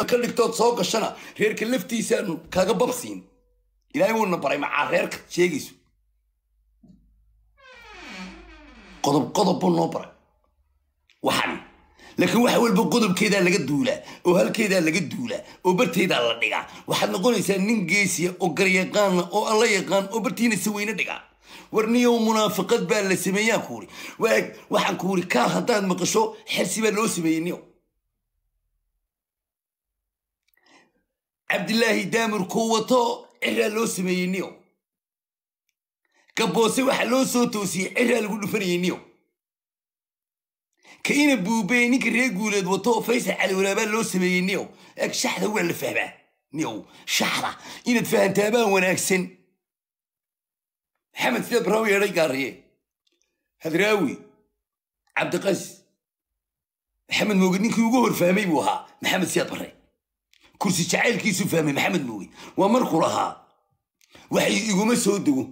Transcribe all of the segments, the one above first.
markaad ka dhigtood soo gashana reerka laftiisaanu kaga babsiin ilaahay wuuna baray macaa reerka sheegayso qodob qodob buu noo baray waxan laakiin wax walba qodobkeedaa laga duulaa oo halkeedaa laga duulaa oo barteedaa la dhigaa waxaad noqonaysaa nin geesiya oo garyaqaana oo alla yaqaan oo bartiina si weyne dhigaa war niyow munaafiqad baa la sameeyaa kuuri waxaan kuuri kaa haddaad maqasho xersi baa loo sameeyey niyow cabdilaahi kuu wato ciraa loo sameeyey niyo gaboose waxaa loo soo toosiyey ciraa lagu dhufanayay niyo ka ina buubeye ninka reer guuleed wato faysal cali walaabaa loo sameeyey niyo eeg shaxda waa la fahmaa niyow shaxda inaad fahantaabaan wanaagsan maxamed sida baraawi eedhay gaariye hadraawi cabdiqas maxamed moogid ninkii ugu horfahmay buu ahaa maxamed siyaad barre kursi jacaylkiisu fahmay maxamed mooge waa markuu lahaa waxay iguma soo dego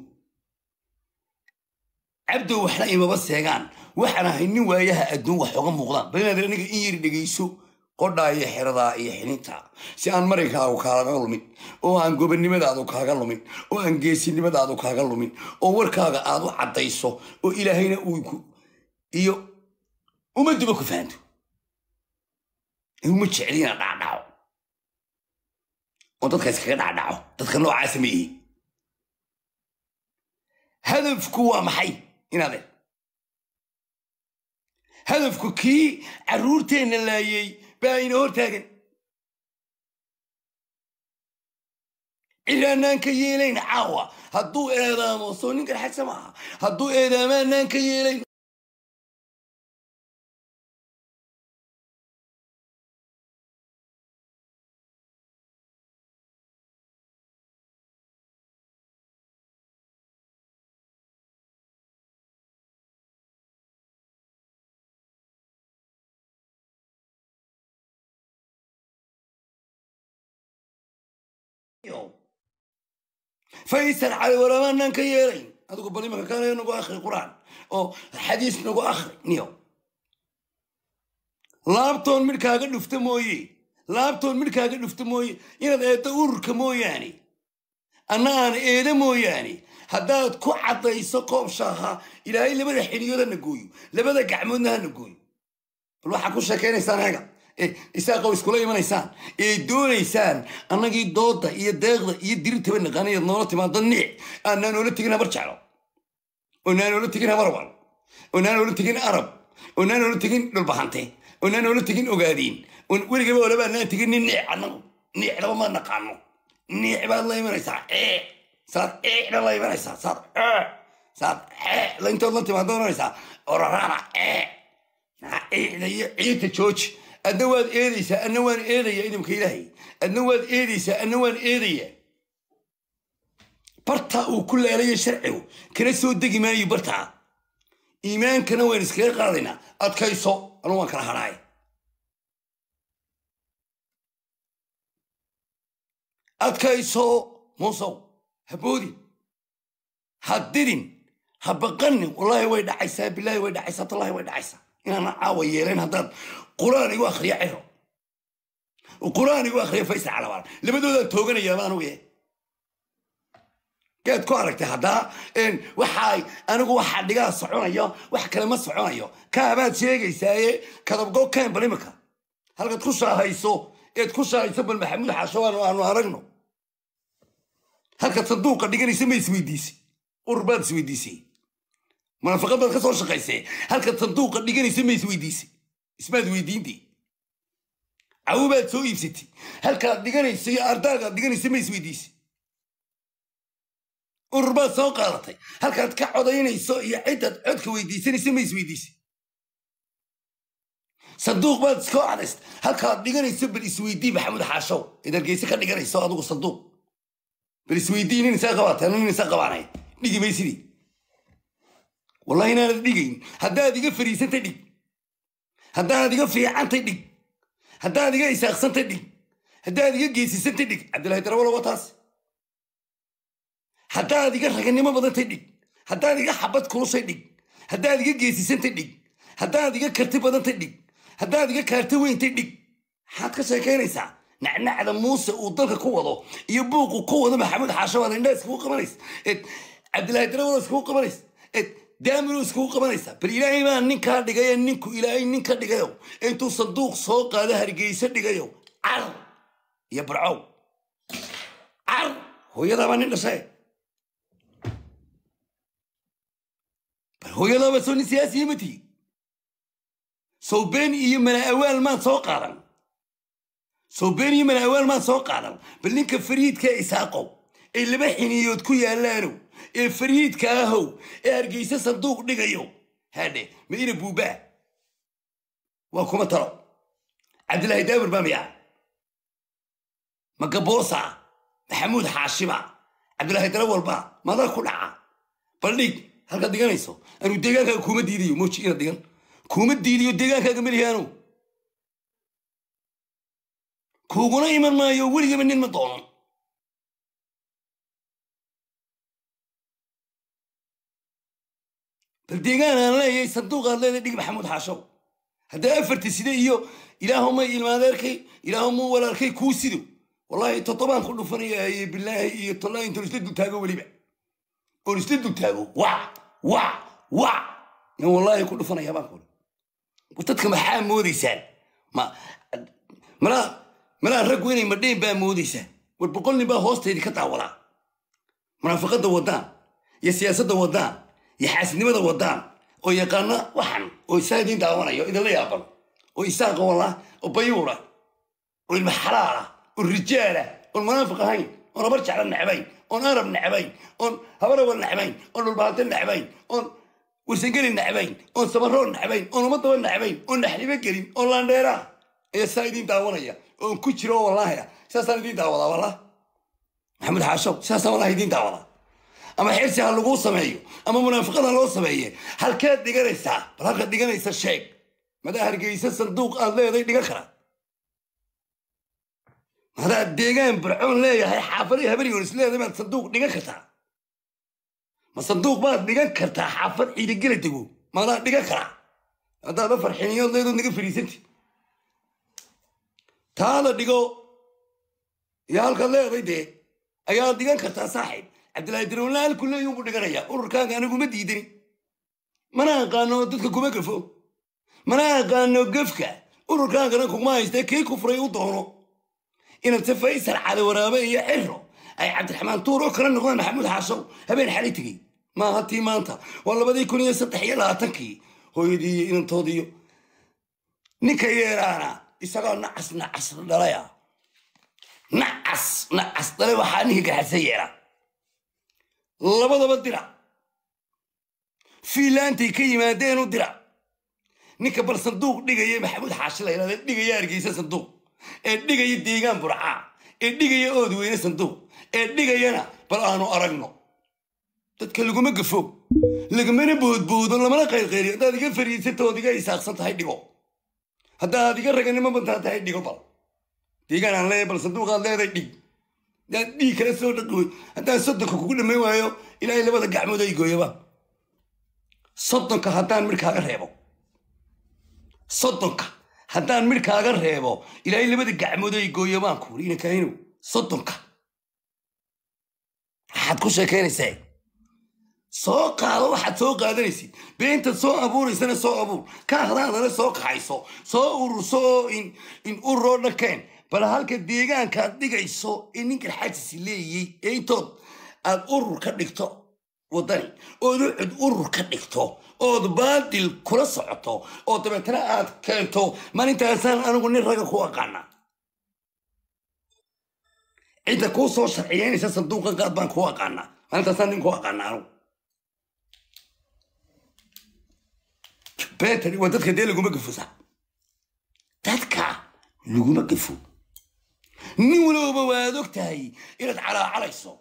cabdow waxna imaba seegaan waxaan ahay nin waayaha adduun wax oga muuqdaan bal aniga in yari dhegayso qodhaa iyo xeradaa iyo xinintaa si aan maraykaagu kaaga lumin oo aan gobonnimadaadu kaaga lumin oo aan geesinimadaadu kaaga lumin oo warkaaga aad u caddayso oo ilaahayna uu iyo umadduba ku fahanto uma jecli inaad dhaadhaco oo dadka iskaga dhacdhaco dadka noocaasa ma yihiin hadafku waa maxay inaadeen hadafku kii carruurteenna laayey baa ina hortaagan taagan ilaanaan ka yeelayn caawa hadduu eedaamo soo ninkan xasa maaha hadduu eedaamaan naan ka yeelayn yow faysal cali waramanaan ka yeelay adigu bal imanka kaanayo nagu akhri qur'aan oo xadiis nagu akhri niyow laabtoon midh kaaga dhufta mooye laabtoon midh kaaga dhufta mooye inaad eedda ururka mooyaane anna aan eeda mooyaane haddaad ku caddayso shaaha ilaahay labada xiniyood ha gooyo labada gacmoodna hana gooyo bal waxaa ku sheekeynaysaa anaga Eh, isaaqow iskula imanaysaan ee doonaysaan annagii dooda iyo deeqda iyo dirintaba naqaanayad noola timaado niic aanaa noola tegin habar jeclo oonaa noola tegin habarwal oonaa noola tegin arab oonaa noola tegin dhulbahante oonaa noola tegin ogaadiin weligaba olaba anaa teginin niic annagu niiclaba ma naqaano niic baad la imanaysaa ee eh, saad eecna eh la imanaysaa saad ee saad ee intood la timaado oranaysaa oraraana ee icda iyo ciita jooji adna waad eedaysaa adna waan eedaya idamka ilaahay adna waad eedaysaa adna waan eedaya bartaa uu ku laalaya sharcigu kana soo degi maayo bartaa iimaankana waan iskaga qaadaynaa adkayso anu waan kala hadhaay adkayso muusow haboodin ha dirin ha baqanin wallaahi way dhacaysaa bilaahi way dhacaysaa tallahi way dhacaysaa inaana caawa yeelayn haddaad quraan igu akhriya cero quraan igu akhriya faysa calabaal labadoodaan tooganaya labada anugu geed ku aragtay haddaa waxaa anigu waxa dhigaa soconayo wax kale ma soconayo kaabaad sheegaysaaye kadabgo keenbal imika halkaad ku shaahayso eed ku shaahayso bal maxamuud xaashawaan aanu aragno halkaad sanduuqa dhiganaysa ma isweydiisay ururbaad isweydiisay munaafiqad baad ka soo shaqaysay halkaad sanduuqa dhiganaysa ma isweydiisay ismaad weydiintay cawibaad soo iibsatay halkaad dhiganayso iyo ardaagaad dhiganayso ma isweydiisay ururbaad soo qaadatay halkaad ka codaynayso iyo ciddaad codka weydiisanayso ma isweydiisay sanduuq baad iskoo cadaystay halkaad dhiganayso bal isweydii maxamuud xaashow id ka dhiganayso adugu sanduuq bal isweydii nin isaa qabaatay nin isaa qabaanay dhigi maysidii wallahi inaanad dhigayn haddaad iga fariisanta dhig haddaad iga fiicantay dhig haddaad iga isaaqsantay dhig haddaad iga geesisantay dhig cabdillahi darawalow waa taas haddaad iga raganimo badantay dhig haddaad iga xabad kulushay dhig haddaad iga geesisantay dhig haddaad iga karti badantay dhig haddaad iga kaarti weyntay dhig maxaad ka sheekaynaysaa nacnacda muuse uu dalka ku wado iyo buuqu ku wado maxamuud xaashabaad indhaa iskugu qabanays cabdillahi darawalow iskugu qabanays daaminu iskugu qabanaysaa bal ilaahay baa nin kaa dhigay ninku ilaahay nin ka dhigayo intuu sanduuq soo qaado hargeysa dhigayo car iyo barcow car hooyadaabaa nin dhashay bal hooyadaaba soo nin siyaasiya ma tihi sowbeen iyo malaawaal maan soo qaadan sowbeen iyo malaawaal maan soo qaadan bal ninka fariidka isaaqow ay laba xiniyood ku yaallaanow ee fariidka ahow ee hargeysa sanduuq dhigayo hadhe maina buubaa waa kuma talo cabdilaahi daawir bamiya magaboosa maxamuud xaashiba cabdilaahi darawalba walba ku dhaca baldhig halkaad diganayso anuu deegaankaaga kuma diidayo mooji inaad dhigan kuma diidayo deegaankaaga melihaanu kuuguna iman maayo weligaba nin ma doono bal deegaan aan leeyahay sanduuqaad leedahay dhig maxamuud xaashow haddaa afarti side iyo ilaahu may ilmaadeerkay ilaahu muu walaalkay kuu sido wallahi toddobaan ku dhufanaya bilaahi iyo tollaa intoon isla dultaago weliba oon isla dultaago wac wac wac yan wallaahi ku dhufanaya baan kuuli dadka maxaa moodaysaan ma malaa malaa raggu inay madhayn baa moodaysaan war boqol nin baa hoosteedii ka daawadaa munaafiqadda waddaan iyo siyaasadda waddaan xaasidnimada wadaan oo yaqaana waxan oo isaa idiin daawanayo idinla yaaban oo isaaqa wala oo bayuura oo ilma xalaala oo rijaala oon munaafiq ahayn oon habar jecla necbayn oon arab necbayn oon habarawal necbayn oon dhulbahanto necbayn oon warsangeli necbayn oon sabaroo necbayn oon umadaba necbayn oon naxlibo gelin oon laandheeraa ayaa saa idiin daawanaya oon ku jiro wallaahi saasaan idiin daawadaa wallah maxamed xaasho saasaan wallahi idiin daawadaa ama xirsi ha laguu sameeyo ama munaafiqad ha loo sameeye halkeed dhiganaysaa bal dhiganaysa sheeg madaa hargeysa sanduuq aad leeday dhigan karaa madaa deegaan barcoon leeyahay xaafadii habarigoon is leedahay maad sanduuq dhigan kartaa ma sanduuq maad dhigan kartaa xaafad ciidagela dego maadaad dhigan karaa haddaad afar xiniyood leedood naga fariisanti taa la dhigo iyo halkaad leedahay dee ayaad dhigan kartaa saaxiib cabdillahi darawalna hal kuleeyun buu dhiganaya ururkaaga aniguma diidani mana aqaano dadka kuma gafo mana aqaano gefka ururkaagana kuma haysta kii kufray u doono inaad se faysal cali waraabe iyo xiro ay cabdiraxmaan tuur oo kala noqdaan maxamuud xashaw habeen xalay tegey maaha tii maanta waa labadii kun iyo saddex iyo labaatankii hooyadii iyo inantoodiiyo ninka yeeraana isagoo nacas nacas dhalaya nacas nacas dhalay waxaa nihigaxase yeera labadaba dirac fiinlaantay ka yimaadeenu dirac ninka bal sanduuq dhigaya maxamuud xaashi la yidhahdee dhigaya argeysa sanduuq ee dhigaya deegaan burcaa ee dhigaya oodweyne sanduuq ee dhigayana bal aanu aragno dadka laguma gafo lagamana boodboodo lamana qayrqayriyo haddaad iga fariisato ood iga isaaqsan tahay dhigo haddaad iga raganimo bantaa tahay dhigo bal deegaan aan leeya bal sanduuqaad leeday dhig dhiig kala soo dhagooy haddaan soddonka kugu dhammayn waayo ilaahay labada gacmood eh, ay gooyaba soddonka haddaan midhkaaga reebo soddonka haddaan midhkaaga reebo ilaahay labada gacmood ay gooyabaan kuuri inakaahinow soddonka waxaad ku sheekaynaysaa soo qaado waxaad soo qaadanaysid beentaad soo abuuraysana soo abuur ka hadaadana soo qaxayso soo ururso oo in ururoo dhakeen bal halka deegaankaad dhigayso ee ninkan xaajisi leeyey intood aad urur ka dhigto wadani ood ucud urur ka dhigto ood baadil kula socoto oo dabeetana aad keento maalintaasaan anigu nin raga ku aqaana cidda kuu soo sharciyeynaysa sanduuqan qaad baan ku aqaana maalintaasaan nin ku aqaana anigu betari waa dadka dee laguma gafusa dadka laguma gafo nin walowba waad og tahay inaad calaacalayso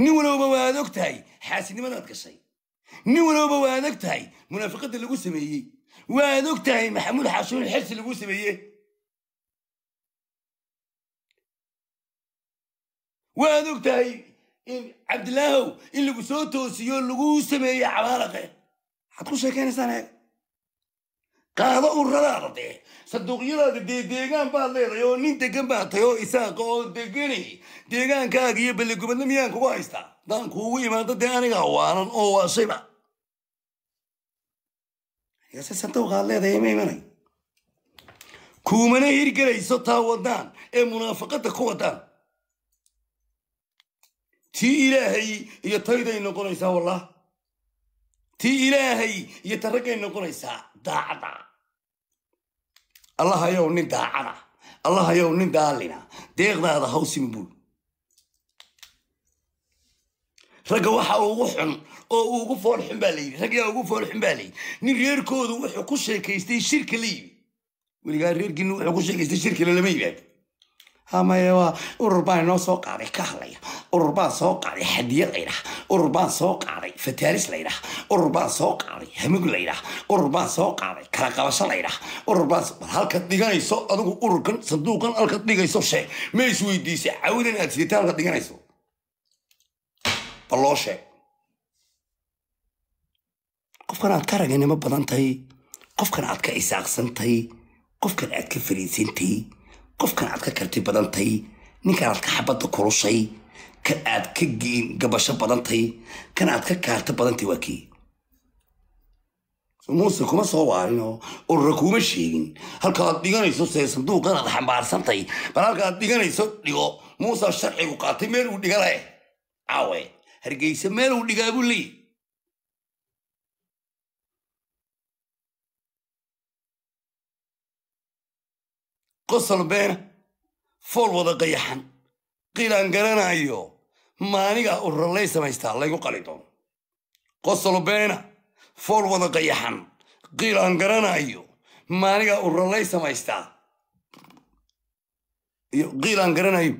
nin walowba waad og tahay xaasidnimadaad gashay nin walowba waad og tahay munaafiqadda lagu sameeyey waad og tahay maxamuud xaashuul xirsi lagu sameeye waad og tahay in cabdilaahow in lagu soo toosiyo laguu sameeyey cabaaraqe waxaad ku sheekaynaysaan qaado u radaad dee sanduuqyadaada dee deegaan baad leedahay oo nin degan baa tahay oo isaaq oo deganay deegaankaaga iyo balligubadna miyaan kugu haystaa daan kuugu imaado dee anigaa waanan oo waa shiba se sanduuqaad leedahay ma imanay kuumana hirgelayso taa wadaan ee munaafaqada ku wadaan tii ilaahay iyo tayday noqonaysaa wallah tii ilaahay iyo ta raggay noqonaysaa daacad ah allahayow nin daacada allah allahayow nin daalina deeqdaada hawsin bul ragga waxa ugu xun oo ugu foolxun baa layidhi ragyaa ugu foolxun baa layidhi nin reerkoodu wuxuu ku sheekaystay shirka la yimi weligaa reerkiinu wuxuu ku sheekaystay shirkale lama yimaado amaye urur baan inoo soo qaaday kahlaya urur baan soo qaaday xadiya laydhah urur baan soo qaaday fataaris laydhah urur baan soo qaaday hamug laydhah urur baan soo qaaday kala qabasho laydhah urur baan war halkaad dhiganayso adigu ururkan sanduuqan halkaad dhigayso sheeg ma is cawidan aad sidita halkaad dhiganayso baloo sheeg qofkan aad ka raginimo badan tahay qofkan aad ka isaaqsan qofkan aad ka fariisantahay qofkan aad ka karti badantay ninkan aad ka xabadda kulushay kan aad ka gabasho badantay kan aad ka kaarta badantay waa kii muuse kuma soo waarin oo urura kuuma sheegin halka dhiganayso see sanduuqan aad xambaarsantay bal halka dhiganayso dhigo muusa sharcigu qaatay meel uu dhigale caawe hargeysa meel uu dhigaa buu leeyi qosol beena fool wada qayaxan qiilaan garanayo maaniga urallay samaystaa laygu qali doono qosol beena fool wada qayaxan qiilaan garanayo maaniga urallay samaystaa qiilaan garanayo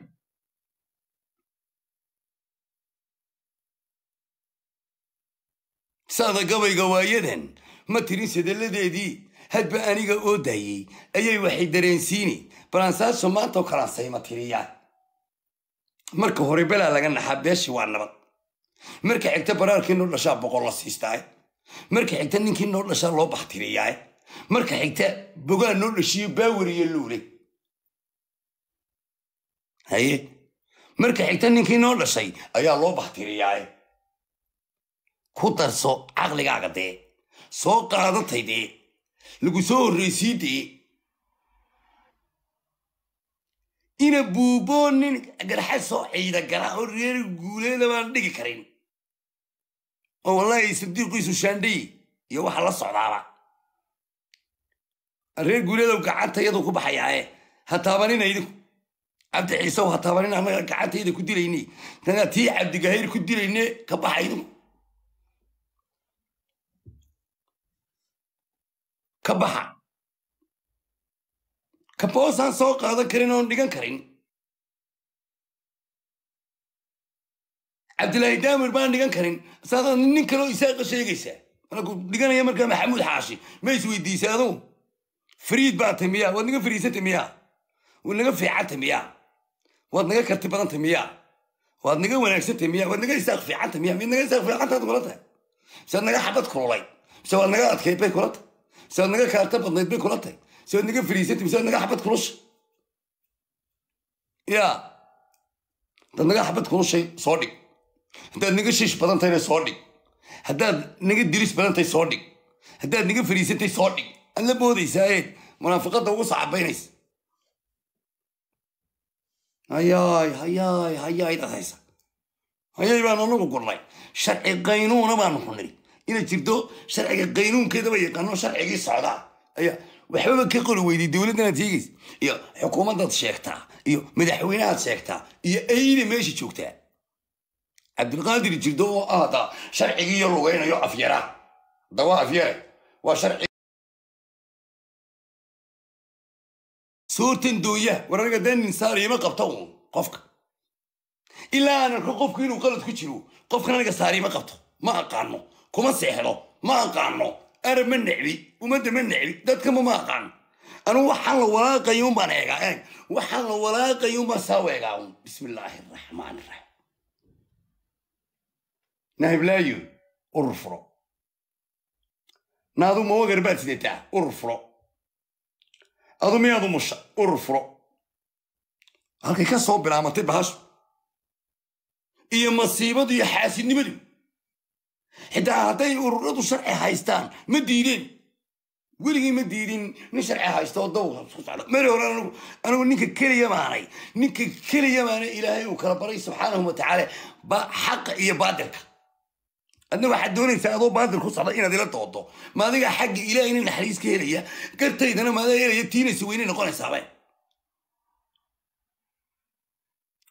saada gabayga waayadan ma tirin sadalladeedii hadba aniga oo daayey ayay waxay dareensiini balansaasho maantaoo kalaa sayma tiriyaan marka hore belaa laga naxaa beeshi waa nabad marka xigta baraarkii noo dhashaa boqol la siistaaye marka xigta ninkii noo dhashaa loo baxtiriyaay marka xigta bogaa noo dhashiyo baawariyo luule haye marka xigta ninkii noo dhashay ayaa loo baxtiriyaay ku darso caqligaaga dee soo qaada dee lagu soo horreysii ina buuboo nin garxa soo ciida gara oo reer guuleeda baan dhigi karin oo wallaahi istabdiilkiisu shaandhay iyo waxa la socdaaba reer guuleedow gacantayadu ku baxayaae ha taabanina idinku cabdi ciisew ha taabanina annaga gacantayda ku dilayne anagaa tii cabdigahayr ku dilayne ka baxa idinku ka baxa kaboosaan soo qaadan karin oon dhigan karin cabdilaahi daamir baan dhigan karin saadaad nin kaleo isaaqa sheegaysaa anaku dhiganaya markaa maxamuud xaashi ma is adu adugu fariid baa tay waad naga fariisantay miyaa waad naga fiicantay miyaa waad naga karti badantay miyaa waad naga wanaagsantay miyaa waad naga isaaq fiicantay miyaa mid naga isaaq fiicantaad kula tahay misead naga xabad kululay mise waad naga adkayd bay kula tahay saad naga kaarta badnayd bay kula tahay saad naga fariisatimi saad naga xabad kulusha ya haddaad naga xabad kulushay soo dhig haddaad naga shiish badan tahayna soo dhig haddaad naga diris badan tahay soo dhig haddaad naga fariisantay soo dhig aad la boodaysaa munaafiqadda ugu sacabaynaysa hayay hayay hayay dad haysa hayay baan anagu gurnay sharci qaynuuna baanu ku niri inay jirto sharciga qaynuunkeedaba yaqaano sharcigii socdaa ayaa waxbaba ka qori weyday dowladdanaad sheegaysa iyo xukuumaddaad sheegtaa iyo madaxweynehaad sheegtaa iyo ayna meesha joogtaa cabdulqaadir jirdo oo ahda sharcigiiyo lugaynayo afyara dawaa afyare waa sharci soortan dooya war danin saariyama qabta uun qofka ilaa aan arko qofku inuu qalad ku jiro qofkan aniga saariyama qabto ma aqaano kuma seexdo ma aqaano arab ma necbi ummadda ma necbi dadkama ma aqaano anugu waxaan la walaaqayo unbaan eegaa eeg eh? waxaan la walaaqayo unbaan saa eegaa un bismillaahi araxmaan iraxiim nahiblaayo urur furo naadu mawagar baad sidataa urur furo adu miyaadu umusha urur furo halkay ka soo bilaamatay bahashu iyo masiibadu iyo xaasidnimadu xitaa hadday ururadu sharci haystaan ma diideen weligii ma diidin nin sharci haysta oo dawlka isku hore anigu ninka keliya ninka keliya ilaahay uu kala baray subxaanahu watacaala xaqa iyo baadilka adna waxaad doonaysaa adoo baadil ku socda inaad ila doodo maadiga xagga ilaahayna naxariis ka helaya gartaydana maadaa helaya tiinaysa weynay noqonaysaaba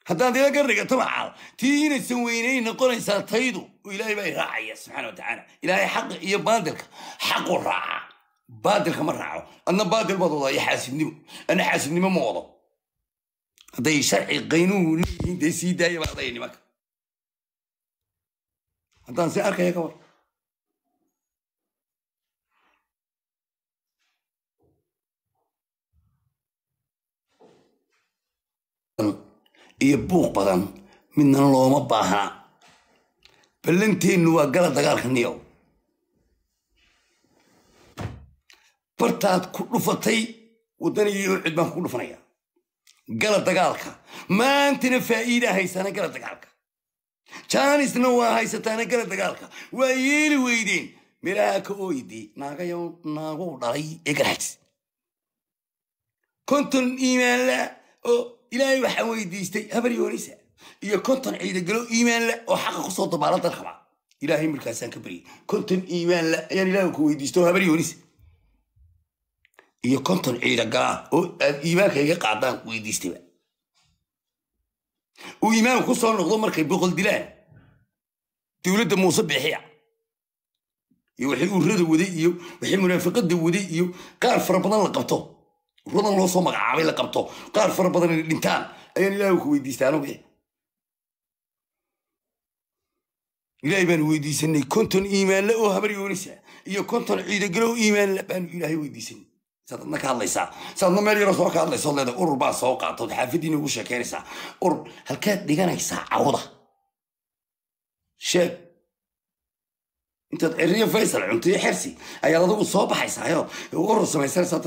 haddaad idaga dhigato maxaa tii inaysan weyneyn noqonaysaa taydu ilaahay baa raacaya subxana watacaala ilaahay xaqa iyo baadilka xaqu raaca baadilka ma raaco adna baadil baad wadaa iyo xaasibnimo ana xaasibnimo ma wado hadday sharci qaynuhu leeyihiin dee sii daayaba adaya nimanka haddaan si arkaya ka war iyo buuq badan midnan looma baahnaa ballanteennu waa gala dagaalka niyow bartaad ku dhufatay waddanigiioo cid baan ku dhufanaya gala dagaalka maantana faa'iida haysaana gala dagaalka jaanisna waa haysataana gala dagaalka waa yeeli weydeen miraha ka ooydi naagayo naagow dhalay ee garaxays konton iimaanla oo ilaahay waxaan weydiistay habari hooreysa iyo konton ciidagalo iimaan iimaanla oo xaqa kusoo dabaalanta rabaa ilaahay markaasaan ka baryay konton iimaanla ayaan ilaahu ku weydiisto habari hooreysa iyo konton ciidagalaa ah oo aad iimaanka iga qaadaan weydiistayba uu iimaan ku soo noqdo markay boqol dilaan dowladda muuse bixiya iyo waxay urada waday iyo waxay munaafiqada waday iyo qaar fara badan la qabto wadan loo soo magacaabay la qabto qaar fara badan inay dhintaan ayaan ilaahay ku weydiistaano wixii ilaahay baanu weydiisanay konton iimaanle oo habar yoonisa iyo konton ciidagale oo iimaanle baanu ilaahay weydiisanay saad adna ka hadlaysaa saadna meel yaro soo ka hadlaysood leeda urur baa soo qaatood xaafadiina ugu sheekeynaysaa urur halkaad dhiganaysaa cawda sheeg intaad ceriyo faysal cuntiyo xersi ayaad adigu soo baxaysaayo urur samaysanaysaa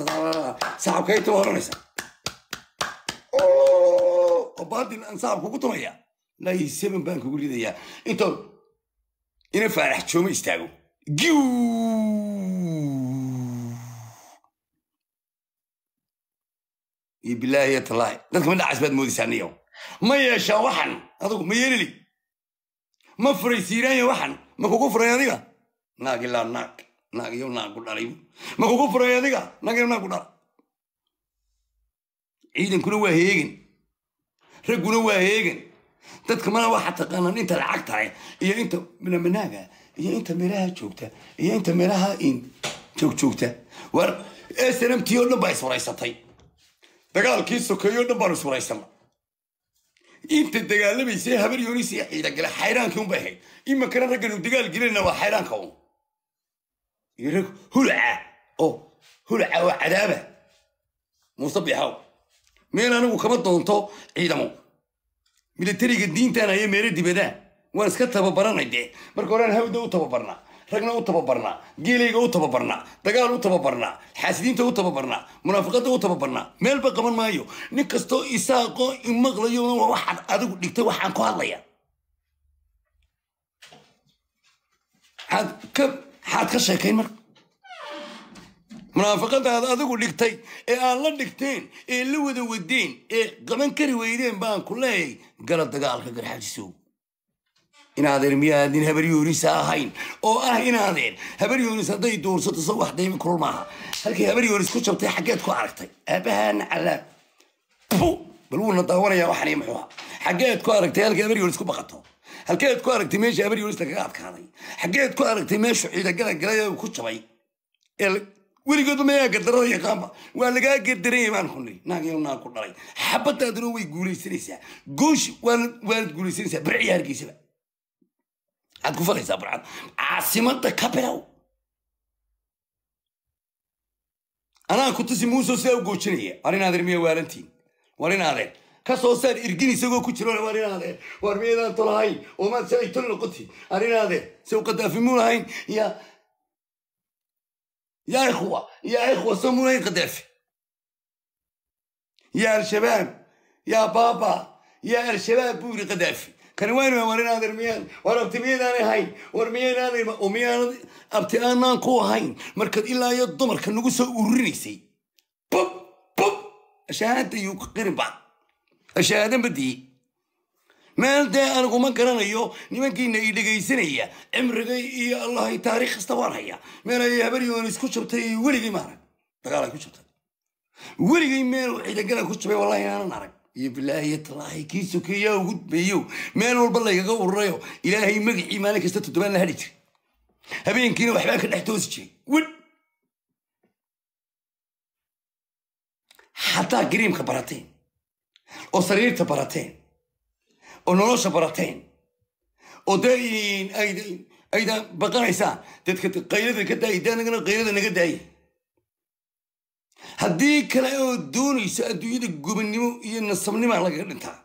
saxabkayta oranaysaa baadin aan saxabka ugu tumaya ilaahi seven baan kugu ridayaa intood ina faarax joomo istaago giw iyo bilaahi iyo tallaahi dadka madhacaas baad moodaysaa ma yeeshaa waxan adigu ma yeelili ma furay siiraanya waxan ma kugu furay adiga naag ilaa naag naag iyo naag ku dhalay ma kugu furay adiga naag iyo naag ku dhala ciidankuna waa heegan ragguna waa heegan dadka mana waxa taqaanaan inta lacag tahay iyo inta managa iyo inta meelaha joogta iyo inta meelaha in joogjoogta war s n m t oo dhan baa iswaraysatay dagaalkii sokeeyo dhan baanu iswaraysana inta dagaalamaysay habar yoonisii xayraankii unbay ahayd iminkana ragganu dagaal gelinayna waa xayraanka un iag hulca oo hulca oo cadaaba muuse bixaw meel anigu kama doonto ciidamo milatariga diintaana iyo meelo dibadaa waan iska tababaranay dee marka horean hawda u tababarnaa ragna u tababarnaa geelayga u tababarnaa dagaal u tababarnaa xaasidiinta u tababarnaa munaafiqada u tababarnaa meelba qaban maayo nin kastoo isaaqo imaqlayo waxaad adigu dhigtay waxaan ku hadlaya maxaad ka sheekayn marka munaafaqada adigu dhigtay ee aan la dhigteen ee la wada wadeen ee qaban kari weydeen baan ku leeyahay gala dagaalka garxaajisow inaadeer miyaadin habaryoonisa ahayn oo ah inaadeen habaryoonis hadday duursato soo wax daymi kurul maaha halkii habaryoonis ku jabtay xaggeed ku aragtay aabahaana calaab bal wuuna daawanayaa waxani muxuuha xaggeed ku aragtay halkii habaryoonis ku baqato halkeed ku aragtay meesha abaryolista kaga adkaaday xaggeed ku aragtay meeshu ciidagala galay ku jabay weligoodba mayaa gardarada yaqaanba waa lagaa gardaraya baan kulnay naagyo naag ku dhalay xabadaaduna way guulaysanaysaa goosh waanad guulaysanaysaa barciya hargeysaba ku falaysaa barcad caasimada ka anaa ku tusi muusoo sidaa u goojinaya war inaad ermiya waalantiin war in kasoo saar irgin isagoo ku jiro war inaade war miyadaan tolahay wamaa saaytol noqoti arinaade se uqadaafimuun ya ya ikhwa ya ikhwa samunayn qadaafi ya al-shabaab ya baba ya al-shabaab buu yiri qadaafi kani wayn war inaader miyaan war abti miyaydaan ahayn war miyaynaader oo abti aanaan ku ahayn markaad ilaa iyo dumarka nagu soo ururinaysay bub bub ashahaanta iyo qirin bacd ashahaada ma dihi maanta aniguma garanayo nimankiina i dhegaysanaya cimrigay iyo allahay taariikh kasta waan hayaa meel ay habaryoon isku jabtay weligay ma arag dagaal ay ku jabtay weligay meel ciidangala ku jabay wallahi inaanan arag iyo bilaahiyo tallaahi kii sokeeyaa ugu dambeeyo meel walba laygaga ururayo ilaahay magacii maalin kasta toddobaan la hadhi jiray habeenkiina waxbaa ka dhex toosi jiray wen xataa gariimka barateen oo sariirta barateen oo nolosha barateen oo dee ayda baqanaysaan dadka qaylada ka daay daanagana qaylada naga daayay haddii kale oo doonayso adduunyada gubannimo iyo e nasabnimaa e lagaga e, dhintaa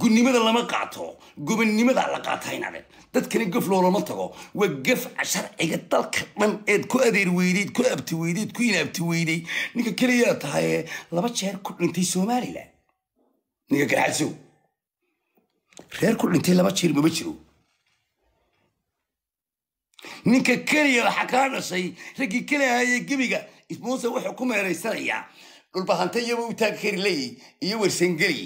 gunnimada lama qaato gubannimada la qaataa inaadhe dadkani gaf loolama tago waa gafca sharciga dalka dhan eed ku adeer weydeed ku abti weydeed ku inaabti weydey ninka keliyaa tahaye laba jeer ku dhintay somalilan ninka garxadsow reer ku dhintay laba jiir mama jiro ninka keliya waxaa kaa dhashay raggii kalahayay gebiga ismuuse wuxuu ku meeraysanayaa dhulbahanta iyaba u taag kariley iyo wersangeley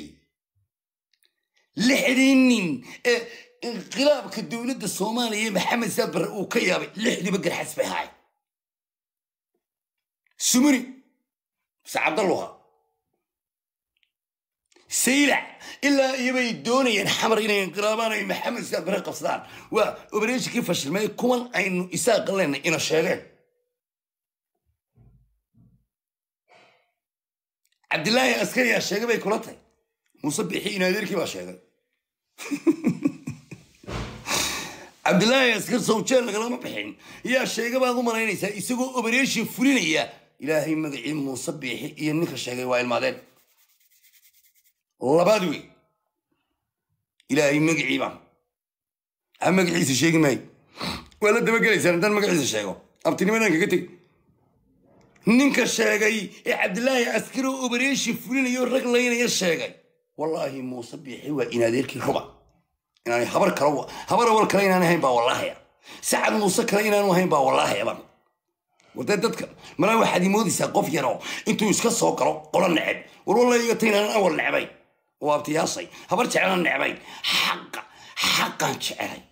lixdii nin ee inqilaabka dowladda soomaaliya maxamed saabare uu ka yaabay lixdiiba garxas bay ahaay sumuri muse saylac ilaa iyobay doonayeen xamar inay inqilaabaan ay maxamed saabare qabsadaan waa obereeshinkii fashilmay kuwan aynu isaa qallayna ina sheegeen cabdilaahi askari aa sheegay bay kula tahay muuse bixi inaadeerkii baa sheegay cabdilaahi askar sawjeel lagalama bixin yaa sheega baad u malaynaysaa isagoo obereeshin fulinaya ilaahay magacii muuse biixi iyo ninka sheegay waa ilmaadeen labaad wey ilaahay magicii baan a magaciisa sheegi maayo waa la dabagelaysaan haddaan magaciisa sheego abtinimadan kaga teg ninka sheegay ee cabdilaahi askari oo obereeshin fulinayo rag laynaya sheegay wallaahi muuse biixi waa inadeerkii ruba inaan habar kale habar awal kale inaan ahayn baa wallaahaya ah. sacad muuse kale inaanu ahayn baa wallaahayaba ah, wade dadka malaa waxaad imoodaysaa qof yaroo intuu iska soo galo qolo neceb war wallahi igata inaan awal necbay waabtiyaasay habar jeclaan necbayn xaqa xaqaan jecelay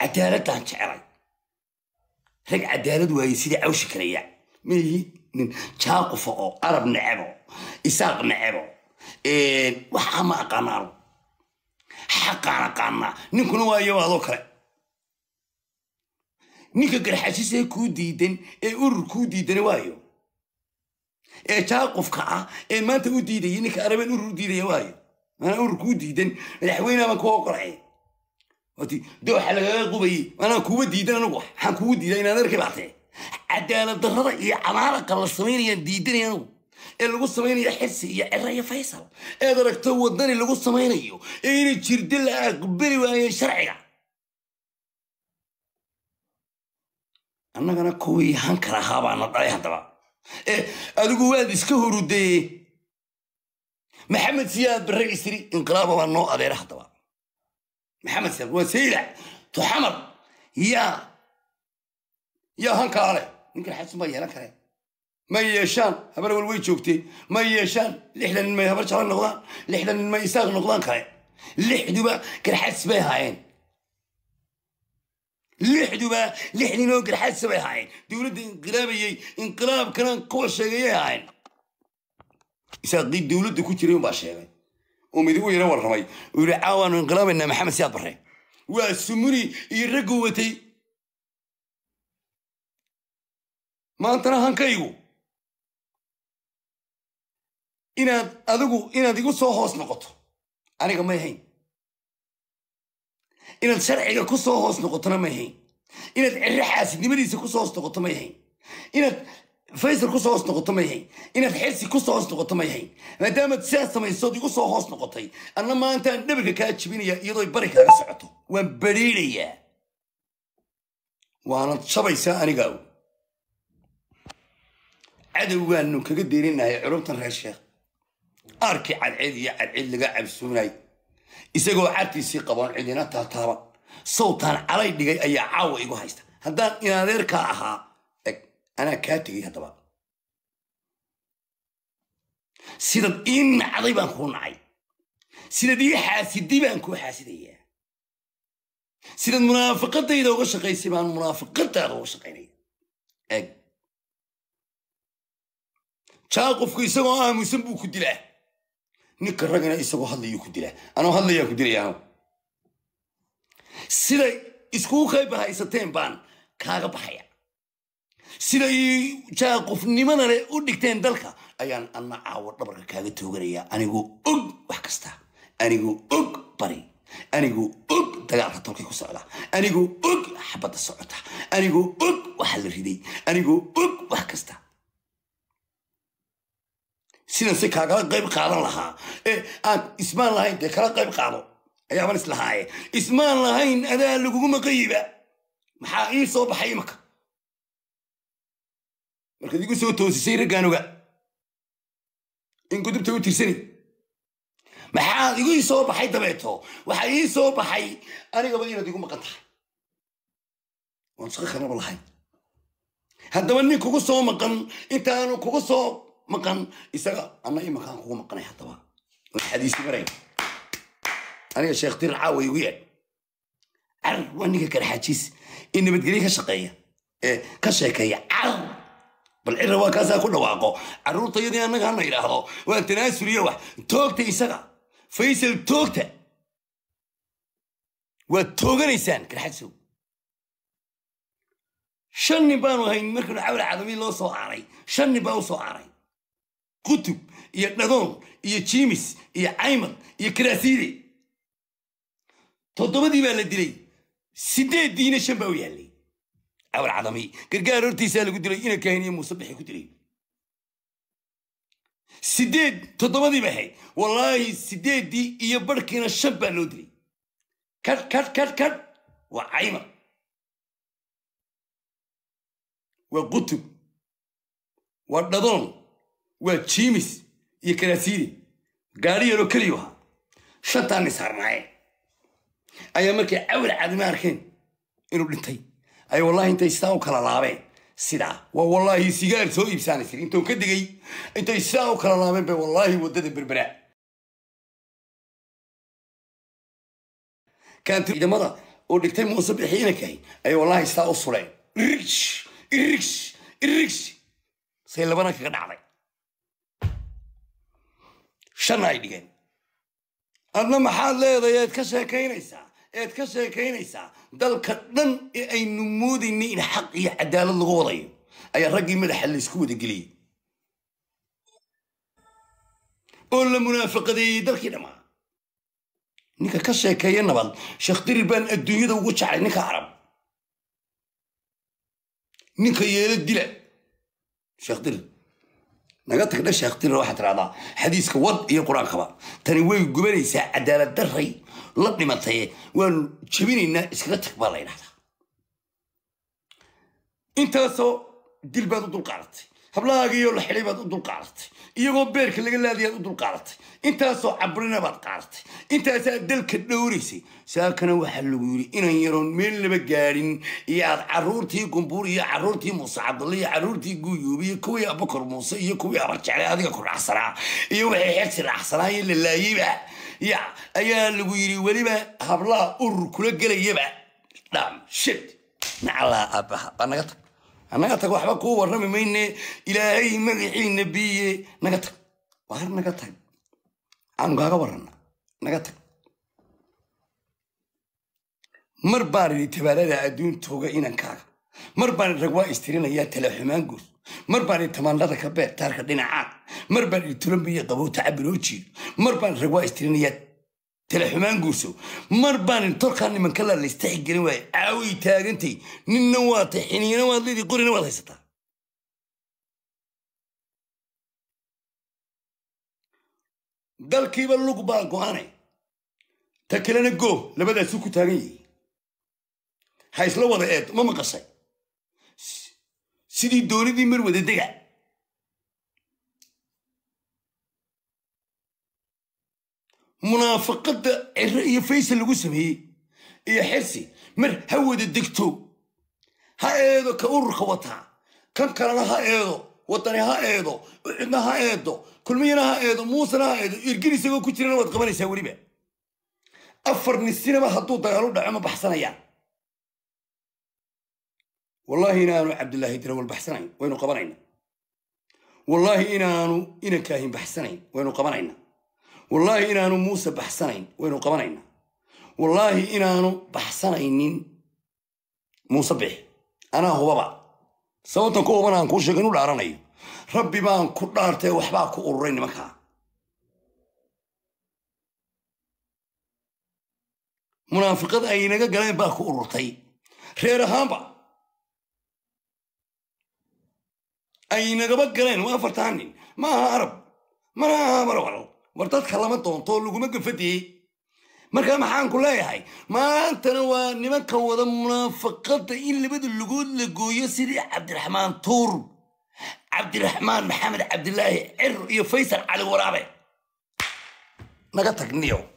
cadaaladaan jecelay rag cadaalad waaye sida cawshi kalaya malihid nin jaaqufa oo arab necebo isaaq necebo waxaa ma aqaanaano xaqaan aqaanaa ninkuna waayo adoo kale ninka garxashisee kuu diidan ee urur kuu diidana waayo ee jaaqufka ah ee maanta u diidaya ninka arabeen urur diidaya waayo maanaa ururkuu diidan madaxweyneha baan kuu oqolaya dooxa lagaga qubayey maanaa kuuba diidan anugu waxaan kuugu diidaa inaad arkay baatee cadaalad darrada iyo camaalaqa la samaynayaan diidanaya anugu ee lagu samaynayo xirsi iyo cera iyo faysal eed aragto waddani lagu samaynayo ee inay jirdo la aqbali waayeen sharciga annagana kuwii hanka lahaa baana dhalay haddaba ee eh, adigu waad iska horudee maxamed siyaad bare isri inqilaaba waa noo adeera haddaba maxamed siyaad waa saylac tuxamar yaa yaa hankaale ninkan xabsi maa yeelan kareen ma yeeshaan habar wal way joogtee ma yeeshaan lixda nin may habar jala noqdaan lixdan nin may isaaq noqdaan kare lixduba garxas bay haayeen lixduba lix nin oo garxadsa bay ahaayeen dowladda inqilaabayay inqilaabkana kuwa sheegayay ahaayeen isaaqii dowladda ku jiray unbaa sheegay oo midigu yara warramay oo yidhi caawaanu inqilaabaynaa maxamed siyaad barre waa sumuni iyo raggu watay maantana hankaygu inaad adigu inaad igu soo hoos noqoto aniga may ahayn inaad sharciga ku soo hoos noqotona may ahayn inaad ciro xaasidnimadiisa kusoo hoos noqoto may inaad faysal kusoo hoos noqoto mayhayn inaad xirsi kusoo hoos noqoto may ahayn maadaamaad sidaas samaysood igu soo hoos noqotay anna maantaan dhabarka kaa jibinaya iyadoo bari kaaga socoto waan badhiidhayaa waanad shabaysaa anigaaw cadowgaanu kaga deerinahay culubtan reer sheekh aarkii cadceed iyo cadceed laga cabsuunay isagoo cartiisii qaboon cidina taataaban sawtaan calay dhigay ayaa caawa igu haysta haddaan inadeerkaa ahaa eg anaa kaa tegay haddaba sidad ii nacday baan kuu nacay sidad ii xaasiday baan kuu xaasidayaa sidad munaafaqadayda uga shaqaysay baan munaafaqadaada uga shaqaynaya eg jaaqofku isagoo aamusan buu ku dilaa ninka ragana isagoo hadlayu ku dilaa ano hadlayaa ku dilaya siday iskuu qayba ah haysateen baan kaaga baxaya siday jaaqofnimadale u dhigteen dalka ayaan anna caawo dhabarka kaaga tooganaya anigoo og wax kasta anigoo og bari anigoo og dagaalka tolkay ku socda anigoo og xabadda socota anigoo og waxa la riday anigoo og wax kasta sidan si kaagala qayb qaadan lahaa ee aan ismaan lahayn dee kala qayb qaado ayaaban islahaaye ismaan lahayn adaa lagugu maqayiba maxaa ii soo baxay imaka markaad igu soo toosisay raggaanoga in gudubta u tirsani maxaad igu soo baxay dabeeto waxaa ii soo baxay anigaba inaad igu maqan tahay waan shaqo kalaba lahayn haddaba nin kugu soo maqan intaanu kugu soo maqan isaga ana i kugu maqanay haddaba xadiisi maray aniga sheekh tir caawa igu yeedh carar waa ninka karxaajiis in nabadgelye ka shaqeeya ee ka sheekeeya carar bal cira waa kaasaa ku dhawaaqo carruurta iyadii annaga hana yidhaahdo waa tanaasul wax toogta isaga faysal toogta waad tooganaysaan karxaajisow shan nin baanu ahayn markii cawla caalamiin loo soo aaray shan nin baa u soo aaray qutub iyo dhadool iyo jimis iyo caymad iyo karaasiide toddobadii baa la dilay sideed diina shan baa u yaallay cawar cadami gargaar hortiisaa lagu dilay ina kahin iyo muuse bixi ku dilay sideed toddobadii bay ahayd wallaahi sideeddii iyo barhkiina shan baa loo dilay kadh kadh kadh kadh waa caymad waa qutub waa dhadool waa jimis iyo karaasiini gaari yaroo keliyu ahaa shantaanni saarnaayeen ayaa markay cawil caadima arkeen inuu dhintay ay wallahi intay saa u kala laabeen sidaa waa wallaahi sigaar soo iibsaanaysir intuu ka digay intay saa u kala laabeen bay wallaahi waddada berberaa kaanti ciidamada oo dhigtay muuse bixiinakahay ayay wallaahi saa u suleen irigsh irigsh irigsh say labana kaga dhacday shan ay dhigeen adna maxaad leedahay eed ka sheekaynaysaa eed ka sheekaynaysaa dalka dhan ee aynu moodayna in xaq iyo cadaalad lagu wadayo ayaa raggii madaxa laysku wada geliyey oo la munaafaqadeeyey dalkii dhammaa ninka ka sheekeeya nabad sheekh dirir baan adduunyada ugu jeclay ninka carab ninka yeelo dila sheekh dirir naga tagna sheekh tirna waxaa tidhahdaa xadiiska wad iyo qur-aankaba tani way gubanaysaa cadaalad darray la dhimataye waanu jabinaynaa iskaga tag baa la ydhahdaa intaasoo dil baad u dulqaadatay hablahaagiiyo la xidhay baad u dul qaaratay iyagoo beerka laga laadayaad u dul qaaratay intaasoo cabrina baad qaaratay intaasaa dalka dhowraysay saakana waxaa lagu yidhi inaan yaroon meel laba gaadhin iyo aad caruurtii gumbuur iyo caruurtii muuse cabdalle iyo caruurtii guuyuub iyo kuwii abakor muuse iyo kuwii abarjeclay adiga ku dhacsanaa iyo wixii xersi dhacsanaa iyo la laayeyba ya ayaa lagu yidhi weliba hablaha urur kula gelayaba dham shid nacalaa aabbaha baa naga tag annaga tag waxba kuu warrami mayne ilaahay magaxiina biye naga tag waar naga tag aanu kaaga waranna naga tag mar baan idhi tabaalada adduun tooga inankaaga mar baan idhi rag waa istirinayaa talaxumaan guud mar baan idhi tamaandhada ka beertaarka dhinacaad mar baan idhi tulombiya qabow tacabiroo jiido mar baan waa istirinayaa talaxumaan guurso mar baanin tolkaa nimankala laystaxigelin waaya caaway taagantay ninna waatay xiniina waad leedii qorina waad haysataa dalkiiba lug baan go-aanay ta kalena goob labadaasu ku taagan yihi haysla wada eed ma maqashay sidii doonidii mar wada dega munaafaqada cire iyo faysal lagu sameeyey iyo xirsi mar ha wada degto ha eedo ka ururka wataa kan kalena ha eedo wadani ha eedo cidna ha eedo kulmiyana ha eedo muusena ha eedo irgir isagoo ku jirana waad qabanaysaa weliba afar nisinaba hadduu dagaalu dhaco ma baxsanayaan wallaahi inaanu cabdillaahi dirawal baxsanayn waynu qabanayna wallaahi inaanu ina kaahin baxsanayn waynu qabanayna wallaahi inaanu muuse baxsanayn waynu qabanaynaa wallaahi inaanu baxsanaynin muuse bix anaa hubaba sababtan ku huban aan kuu sheega inu dhaaranayo rabbi baan ku dhaartay waxbaa ku ururay nimankaa munaafiqad ay inaga galeen baa ku ururtay reer ahaanba ay inagaba galeen waa afartaan nin ma aha arab mana aha marawalow war dadka lama doonto laguma gafadiyey markaa maxaan ku leeyahay maantana waa nimanka wada munaafaqada in labada lugood la gooyo sidii cabdiraxmaan tuur cabdiraxmaan maxamed cabdilaahi cir iyo faysal cali waraabe naga tagniyo